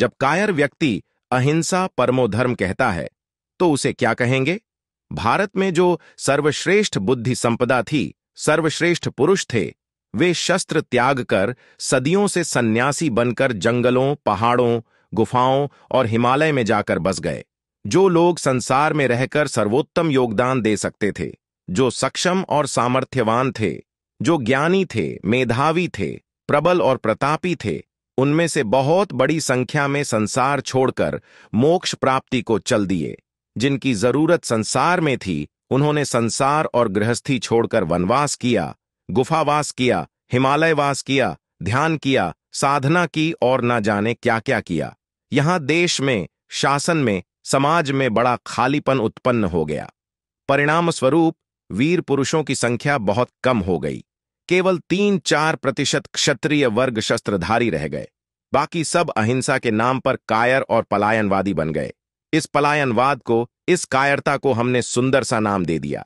जब कायर व्यक्ति अहिंसा परमोधर्म कहता है तो उसे क्या कहेंगे भारत में जो सर्वश्रेष्ठ बुद्धि संपदा थी सर्वश्रेष्ठ पुरुष थे वे शस्त्र त्याग कर सदियों से सन्यासी बनकर जंगलों पहाड़ों गुफाओं और हिमालय में जाकर बस गए जो लोग संसार में रहकर सर्वोत्तम योगदान दे सकते थे जो सक्षम और सामर्थ्यवान थे जो ज्ञानी थे मेधावी थे प्रबल और प्रतापी थे उनमें से बहुत बड़ी संख्या में संसार छोड़कर मोक्ष प्राप्ति को चल दिए जिनकी जरूरत संसार में थी उन्होंने संसार और गृहस्थी छोड़कर वनवास किया गुफावास किया हिमालयवास किया ध्यान किया साधना की और न जाने क्या क्या किया यहां देश में शासन में समाज में बड़ा खालीपन उत्पन्न हो गया परिणाम स्वरूप वीर पुरुषों की संख्या बहुत कम हो गई केवल तीन चार प्रतिशत क्षत्रिय वर्ग शस्त्रधारी रह गए बाकी सब अहिंसा के नाम पर कायर और पलायनवादी बन गए इस पलायनवाद को इस कायरता को हमने सुंदर सा नाम दे दिया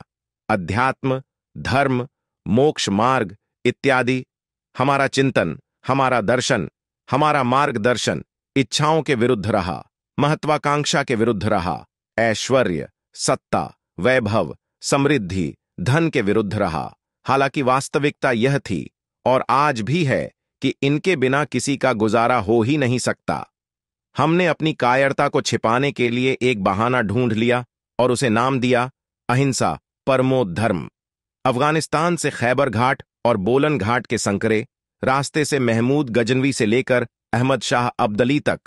अध्यात्म धर्म मोक्ष मार्ग इत्यादि हमारा चिंतन हमारा दर्शन हमारा मार्गदर्शन इच्छाओं के विरुद्ध रहा महत्वाकांक्षा के विरुद्ध रहा ऐश्वर्य सत्ता वैभव समृद्धि धन के विरुद्ध रहा हालांकि वास्तविकता यह थी और आज भी है कि इनके बिना किसी का गुजारा हो ही नहीं सकता हमने अपनी कायरता को छिपाने के लिए एक बहाना ढूंढ लिया और उसे नाम दिया अहिंसा धर्म अफगानिस्तान से खैबर घाट और बोलन घाट के संकरे रास्ते से महमूद गजनवी से लेकर अहमद शाह अब्दली तक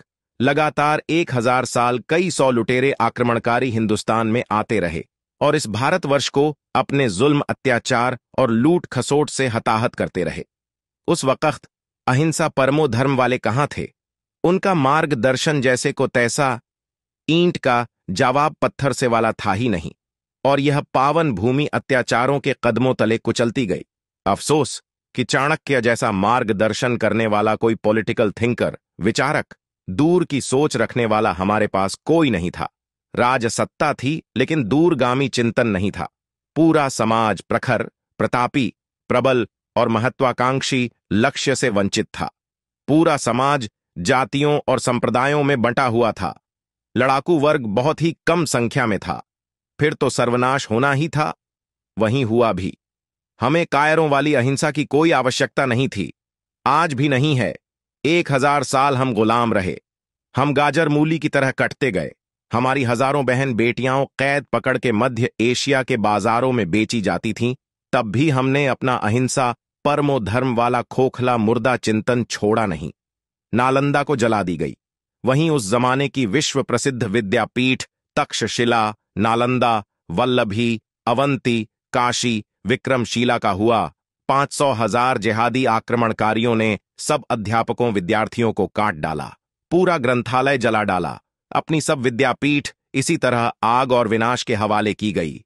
लगातार एक हजार साल कई सौ लुटेरे आक्रमणकारी हिंदुस्तान में आते रहे और इस भारतवर्ष को अपने जुल्म अत्याचार और लूट खसोट से हताहत करते रहे उस वक्त अहिंसा परमो धर्म वाले कहाँ थे उनका मार्गदर्शन जैसे को तैसा ईंट का जवाब पत्थर से वाला था ही नहीं और यह पावन भूमि अत्याचारों के कदमों तले कुचलती गई अफसोस कि चाणक्य जैसा मार्गदर्शन करने वाला कोई पॉलिटिकल थिंकर विचारक दूर की सोच रखने वाला हमारे पास कोई नहीं था राजसत्ता थी लेकिन दूरगामी चिंतन नहीं था पूरा समाज प्रखर प्रतापी प्रबल और महत्वाकांक्षी लक्ष्य से वंचित था पूरा समाज जातियों और संप्रदायों में बंटा हुआ था लड़ाकू वर्ग बहुत ही कम संख्या में था फिर तो सर्वनाश होना ही था वहीं हुआ भी हमें कायरों वाली अहिंसा की कोई आवश्यकता नहीं थी आज भी नहीं है एक हजार साल हम गुलाम रहे हम गाजर मूली की तरह कटते गए हमारी हजारों बहन बेटियां कैद पकड़ के मध्य एशिया के बाजारों में बेची जाती थीं तब भी हमने अपना अहिंसा परमो धर्म वाला खोखला मुर्दा चिंतन छोड़ा नहीं नालंदा को जला दी गई वहीं उस जमाने की विश्व प्रसिद्ध विद्यापीठ तक्षशिला नालंदा वल्लभी अवंती काशी विक्रमशिला का हुआ पांच सौ हजार जिहादी आक्रमणकारियों ने सब अध्यापकों विद्यार्थियों को काट डाला पूरा ग्रंथालय जला डाला अपनी सब विद्यापीठ इसी तरह आग और विनाश के हवाले की गई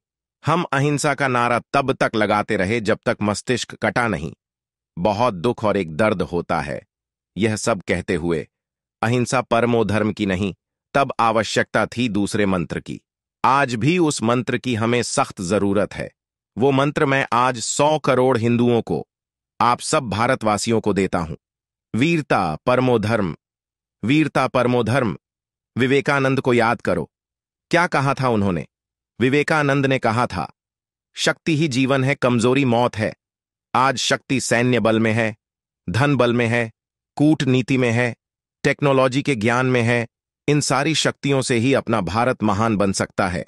हम अहिंसा का नारा तब तक लगाते रहे जब तक मस्तिष्क कटा नहीं बहुत दुख और एक दर्द होता है यह सब कहते हुए अहिंसा परमोधर्म की नहीं तब आवश्यकता थी दूसरे मंत्र की आज भी उस मंत्र की हमें सख्त जरूरत है वो मंत्र मैं आज सौ करोड़ हिंदुओं को आप सब भारतवासियों को देता हूं वीरता परमोधर्म वीरता परमोधर्म विवेकानंद को याद करो क्या कहा था उन्होंने विवेकानंद ने कहा था शक्ति ही जीवन है कमजोरी मौत है आज शक्ति सैन्य बल में है धन बल में है कूटनीति में है टेक्नोलॉजी के ज्ञान में है इन सारी शक्तियों से ही अपना भारत महान बन सकता है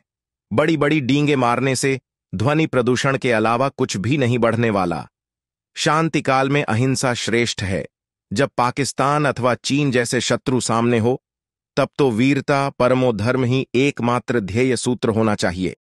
बड़ी बड़ी डींगे मारने से ध्वनि प्रदूषण के अलावा कुछ भी नहीं बढ़ने वाला शांतिकाल में अहिंसा श्रेष्ठ है जब पाकिस्तान अथवा चीन जैसे शत्रु सामने हो तब तो वीरता परमोधर्म ही एकमात्र ध्येय सूत्र होना चाहिए